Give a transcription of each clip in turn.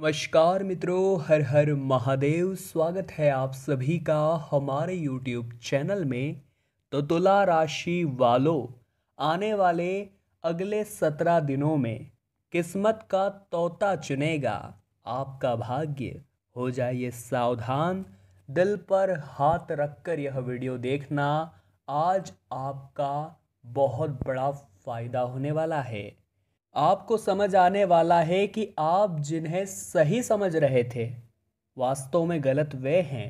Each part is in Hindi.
नमस्कार मित्रों हर हर महादेव स्वागत है आप सभी का हमारे यूट्यूब चैनल में तो तुला राशि वालों आने वाले अगले सत्रह दिनों में किस्मत का तोता चुनेगा आपका भाग्य हो जाइए सावधान दिल पर हाथ रखकर यह वीडियो देखना आज आपका बहुत बड़ा फ़ायदा होने वाला है आपको समझ आने वाला है कि आप जिन्हें सही समझ रहे थे वास्तव में गलत वे हैं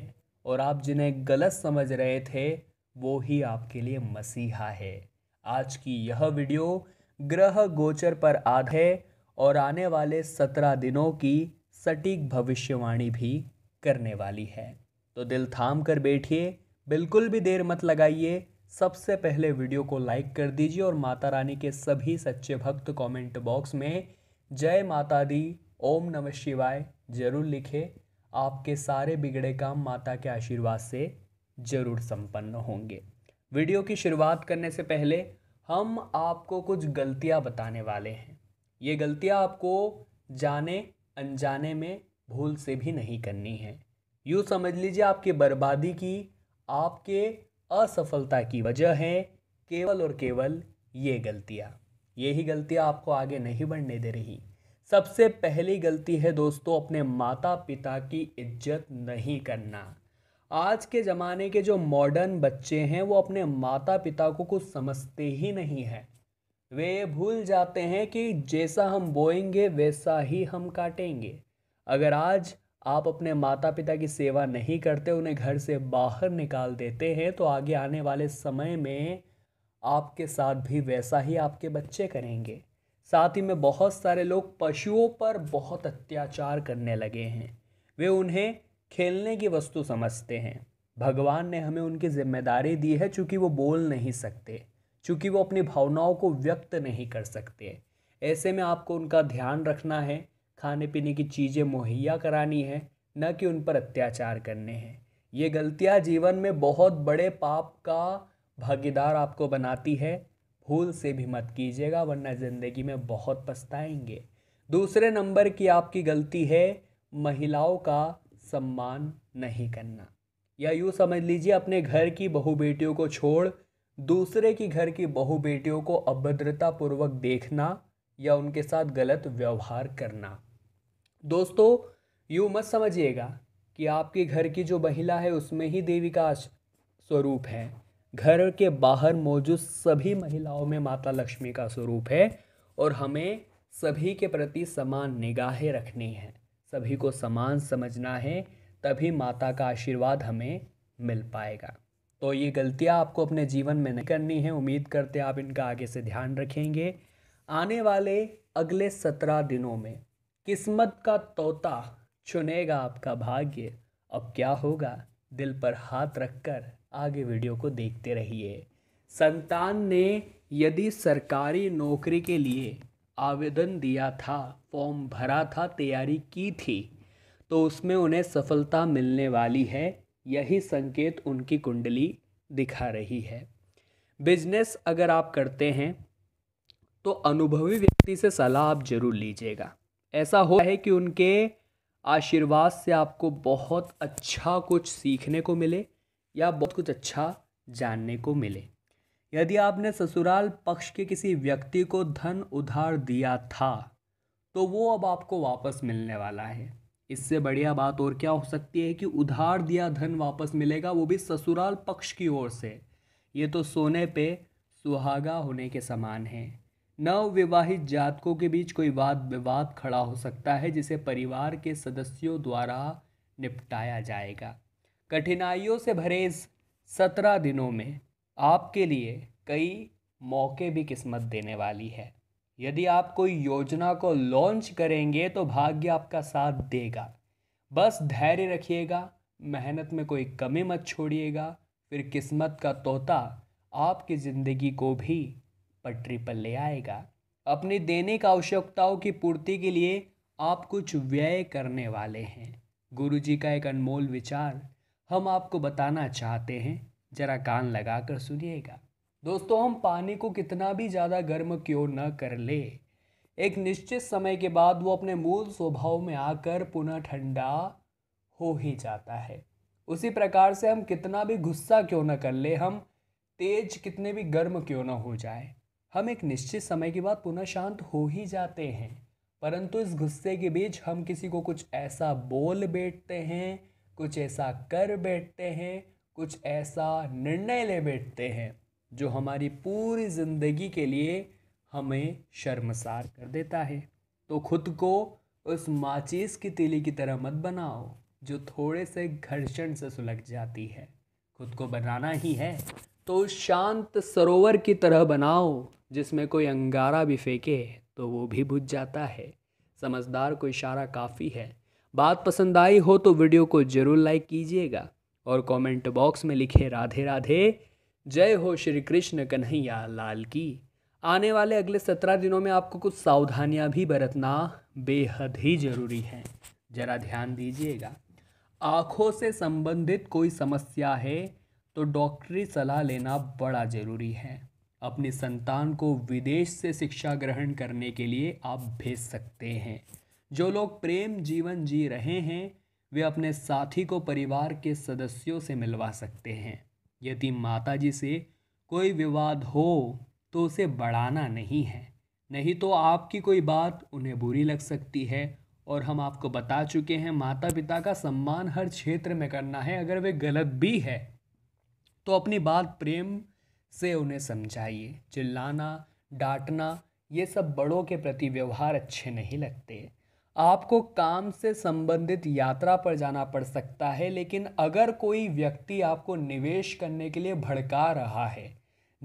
और आप जिन्हें गलत समझ रहे थे वो ही आपके लिए मसीहा है आज की यह वीडियो ग्रह गोचर पर आध है और आने वाले सत्रह दिनों की सटीक भविष्यवाणी भी करने वाली है तो दिल थाम कर बैठिए बिल्कुल भी देर मत लगाइए सबसे पहले वीडियो को लाइक कर दीजिए और माता रानी के सभी सच्चे भक्त कमेंट बॉक्स में जय माता दी ओम नमः शिवाय जरूर लिखें आपके सारे बिगड़े काम माता के आशीर्वाद से जरूर संपन्न होंगे वीडियो की शुरुआत करने से पहले हम आपको कुछ गलतियां बताने वाले हैं ये गलतियां आपको जाने अनजाने में भूल से भी नहीं करनी है यूँ समझ लीजिए आपकी बर्बादी की आपके असफलता की वजह है केवल और केवल ये गलतियाँ यही गलतियाँ आपको आगे नहीं बढ़ने दे रही सबसे पहली गलती है दोस्तों अपने माता पिता की इज्जत नहीं करना आज के ज़माने के जो मॉडर्न बच्चे हैं वो अपने माता पिता को कुछ समझते ही नहीं हैं वे भूल जाते हैं कि जैसा हम बोएंगे वैसा ही हम काटेंगे अगर आज आप अपने माता पिता की सेवा नहीं करते उन्हें घर से बाहर निकाल देते हैं तो आगे आने वाले समय में आपके साथ भी वैसा ही आपके बच्चे करेंगे साथ ही में बहुत सारे लोग पशुओं पर बहुत अत्याचार करने लगे हैं वे उन्हें खेलने की वस्तु समझते हैं भगवान ने हमें उनकी जिम्मेदारी दी है चूँकि वो बोल नहीं सकते चूँकि वो अपनी भावनाओं को व्यक्त नहीं कर सकते ऐसे में आपको उनका ध्यान रखना है खाने पीने की चीज़ें मुहैया करानी है न कि उन पर अत्याचार करने हैं ये गलतियाँ जीवन में बहुत बड़े पाप का भागीदार आपको बनाती है भूल से भी मत कीजिएगा वरना ज़िंदगी में बहुत पछताएंगे दूसरे नंबर की आपकी गलती है महिलाओं का सम्मान नहीं करना या यूँ समझ लीजिए अपने घर की बहू बेटियों को छोड़ दूसरे की घर की बहू बेटियों को अभद्रतापूर्वक देखना या उनके साथ गलत व्यवहार करना दोस्तों यूँ मत समझिएगा कि आपके घर की जो महिला है उसमें ही देवी का स्वरूप है घर के बाहर मौजूद सभी महिलाओं में माता लक्ष्मी का स्वरूप है और हमें सभी के प्रति समान निगाहें रखनी है सभी को समान समझना है तभी माता का आशीर्वाद हमें मिल पाएगा तो ये गलतियाँ आपको अपने जीवन में नहीं करनी है उम्मीद करते आप इनका आगे से ध्यान रखेंगे आने वाले अगले सत्रह दिनों में किस्मत का तोता चुनेगा आपका भाग्य अब क्या होगा दिल पर हाथ रखकर आगे वीडियो को देखते रहिए संतान ने यदि सरकारी नौकरी के लिए आवेदन दिया था फॉर्म भरा था तैयारी की थी तो उसमें उन्हें सफलता मिलने वाली है यही संकेत उनकी कुंडली दिखा रही है बिजनेस अगर आप करते हैं तो अनुभवी व्यक्ति से सलाह आप जरूर लीजिएगा ऐसा हो है कि उनके आशीर्वाद से आपको बहुत अच्छा कुछ सीखने को मिले या बहुत कुछ अच्छा जानने को मिले यदि आपने ससुराल पक्ष के किसी व्यक्ति को धन उधार दिया था तो वो अब आपको वापस मिलने वाला है इससे बढ़िया बात और क्या हो सकती है कि उधार दिया धन वापस मिलेगा वो भी ससुराल पक्ष की ओर से ये तो सोने पे सुहागा होने के समान है नवविवाहित जातकों के बीच कोई वाद विवाद खड़ा हो सकता है जिसे परिवार के सदस्यों द्वारा निपटाया जाएगा कठिनाइयों से भरे इस सत्रह दिनों में आपके लिए कई मौके भी किस्मत देने वाली है यदि आप कोई योजना को लॉन्च करेंगे तो भाग्य आपका साथ देगा बस धैर्य रखिएगा मेहनत में कोई कमी मत छोड़िएगा फिर किस्मत का तोता आपकी ज़िंदगी को भी पटरी पर ले आएगा अपनी दैनिक आवश्यकताओं की पूर्ति के लिए आप कुछ व्यय करने वाले हैं गुरु जी का एक अनमोल विचार हम आपको बताना चाहते हैं जरा कान लगा कर सुनिएगा दोस्तों हम पानी को कितना भी ज़्यादा गर्म क्यों न कर ले एक निश्चित समय के बाद वो अपने मूल स्वभाव में आकर पुनः ठंडा हो ही जाता है उसी प्रकार से हम कितना भी गुस्सा क्यों ना कर ले हम तेज कितने भी गर्म क्यों ना हो जाए हम एक निश्चित समय के बाद पुनः शांत हो ही जाते हैं परंतु इस गुस्से के बीच हम किसी को कुछ ऐसा बोल बैठते हैं कुछ ऐसा कर बैठते हैं कुछ ऐसा निर्णय ले बैठते हैं जो हमारी पूरी ज़िंदगी के लिए हमें शर्मसार कर देता है तो खुद को उस माचिस की तिली की तरह मत बनाओ जो थोड़े से घर्षण से सुलग जाती है खुद को बनाना ही है तो शांत सरोवर की तरह बनाओ जिसमें कोई अंगारा भी फेंके तो वो भी बुझ जाता है समझदार को इशारा काफ़ी है बात पसंद आई हो तो वीडियो को ज़रूर लाइक कीजिएगा और कमेंट बॉक्स में लिखे राधे राधे जय हो श्री कृष्ण कन्हैया लाल की आने वाले अगले सत्रह दिनों में आपको कुछ सावधानियां भी बरतना बेहद ही ज़रूरी है ज़रा ध्यान दीजिएगा आँखों से संबंधित कोई समस्या है तो डॉक्टरी सलाह लेना बड़ा ज़रूरी है अपनी संतान को विदेश से शिक्षा ग्रहण करने के लिए आप भेज सकते हैं जो लोग प्रेम जीवन जी रहे हैं वे अपने साथी को परिवार के सदस्यों से मिलवा सकते हैं यदि माता जी से कोई विवाद हो तो उसे बढ़ाना नहीं है नहीं तो आपकी कोई बात उन्हें बुरी लग सकती है और हम आपको बता चुके हैं माता पिता का सम्मान हर क्षेत्र में करना है अगर वे गलत भी है तो अपनी बात प्रेम से उन्हें समझाइए चिल्लाना डांटना ये सब बड़ों के प्रति व्यवहार अच्छे नहीं लगते आपको काम से संबंधित यात्रा पर जाना पड़ सकता है लेकिन अगर कोई व्यक्ति आपको निवेश करने के लिए भड़का रहा है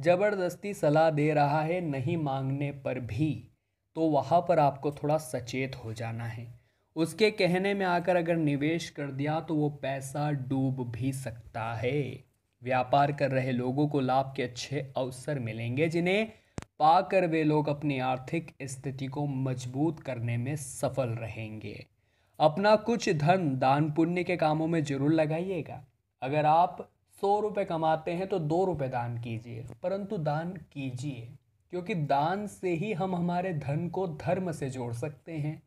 ज़बरदस्ती सलाह दे रहा है नहीं मांगने पर भी तो वहाँ पर आपको थोड़ा सचेत हो जाना है उसके कहने में आकर अगर निवेश कर दिया तो वो पैसा डूब भी सकता है व्यापार कर रहे लोगों को लाभ के अच्छे अवसर मिलेंगे जिन्हें पाकर वे लोग अपनी आर्थिक स्थिति को मजबूत करने में सफल रहेंगे अपना कुछ धन दान पुण्य के कामों में जरूर लगाइएगा अगर आप सौ रुपये कमाते हैं तो दो रुपये दान कीजिए परंतु दान कीजिए क्योंकि दान से ही हम हमारे धन को धर्म से जोड़ सकते हैं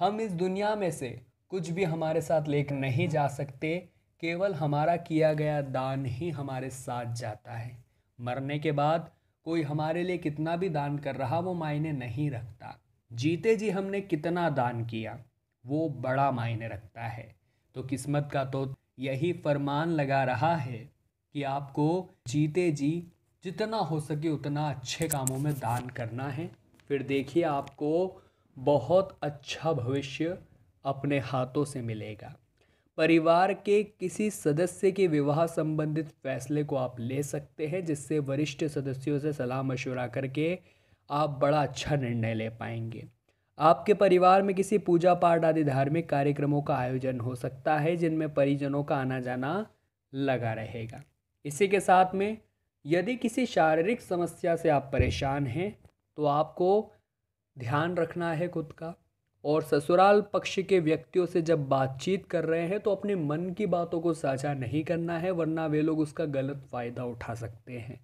हम इस दुनिया में से कुछ भी हमारे साथ लेकर नहीं जा सकते केवल हमारा किया गया दान ही हमारे साथ जाता है मरने के बाद कोई हमारे लिए कितना भी दान कर रहा वो मायने नहीं रखता जीते जी हमने कितना दान किया वो बड़ा मायने रखता है तो किस्मत का तो यही फरमान लगा रहा है कि आपको जीते जी जितना हो सके उतना अच्छे कामों में दान करना है फिर देखिए आपको बहुत अच्छा भविष्य अपने हाथों से मिलेगा परिवार के किसी सदस्य के विवाह संबंधित फैसले को आप ले सकते हैं जिससे वरिष्ठ सदस्यों से सलाह मशवरा करके आप बड़ा अच्छा निर्णय ले पाएंगे आपके परिवार में किसी पूजा पाठ आदि धार्मिक कार्यक्रमों का आयोजन हो सकता है जिनमें परिजनों का आना जाना लगा रहेगा इसी के साथ में यदि किसी शारीरिक समस्या से आप परेशान हैं तो आपको ध्यान रखना है खुद का और ससुराल पक्ष के व्यक्तियों से जब बातचीत कर रहे हैं तो अपने मन की बातों को साझा नहीं करना है वरना वे लोग उसका गलत फ़ायदा उठा सकते हैं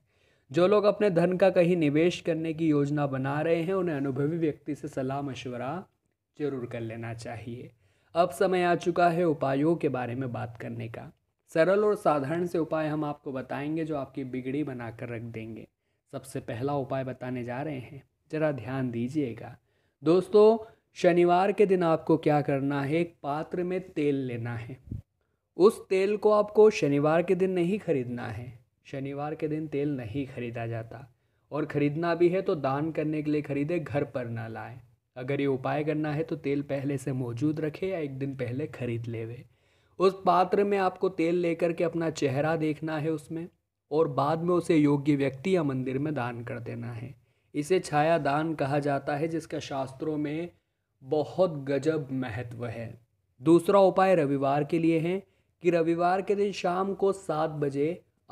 जो लोग अपने धन का कहीं निवेश करने की योजना बना रहे हैं उन्हें अनुभवी व्यक्ति से सलाह मशवरा जरूर कर लेना चाहिए अब समय आ चुका है उपायों के बारे में बात करने का सरल और साधारण से उपाय हम आपको बताएंगे जो आपकी बिगड़ी बनाकर रख देंगे सबसे पहला उपाय बताने जा रहे हैं ज़रा ध्यान दीजिएगा दोस्तों शनिवार के दिन आपको क्या करना है एक पात्र में तेल लेना है उस तेल को आपको शनिवार के दिन नहीं खरीदना है शनिवार के दिन तेल नहीं खरीदा जाता और ख़रीदना भी है तो दान करने के लिए खरीदे घर पर ना लाए अगर ये उपाय करना है तो तेल पहले से मौजूद रखे या एक दिन पहले खरीद लेवे उस पात्र में आपको तेल लेकर के अपना चेहरा देखना है उसमें और बाद में उसे योग्य व्यक्ति या मंदिर में दान कर देना है इसे छाया दान कहा जाता है जिसका शास्त्रों में बहुत गजब महत्व है दूसरा उपाय रविवार के लिए है कि रविवार के दिन शाम को सात बजे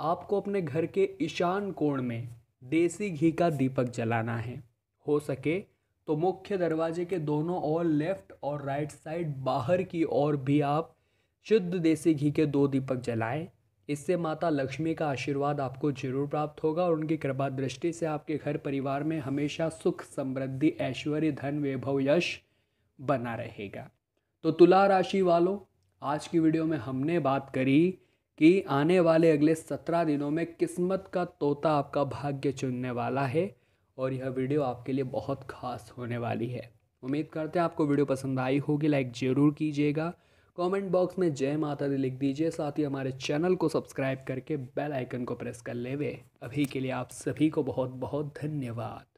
आपको अपने घर के ईशान कोण में देसी घी का दीपक जलाना है हो सके तो मुख्य दरवाजे के दोनों ओर लेफ्ट और राइट साइड बाहर की ओर भी आप शुद्ध देसी घी के दो दीपक जलाएं इससे माता लक्ष्मी का आशीर्वाद आपको जरूर प्राप्त होगा और उनकी कृपा दृष्टि से आपके घर परिवार में हमेशा सुख समृद्धि ऐश्वर्य धन वैभव यश बना रहेगा तो तुला राशि वालों आज की वीडियो में हमने बात करी कि आने वाले अगले सत्रह दिनों में किस्मत का तोता आपका भाग्य चुनने वाला है और यह वीडियो आपके लिए बहुत खास होने वाली है उम्मीद करते हैं आपको वीडियो पसंद आई होगी लाइक ज़रूर कीजिएगा कमेंट बॉक्स में जय माता दी लिख दीजिए साथ ही हमारे चैनल को सब्सक्राइब करके बेल आइकन को प्रेस कर लेवे अभी के लिए आप सभी को बहुत बहुत धन्यवाद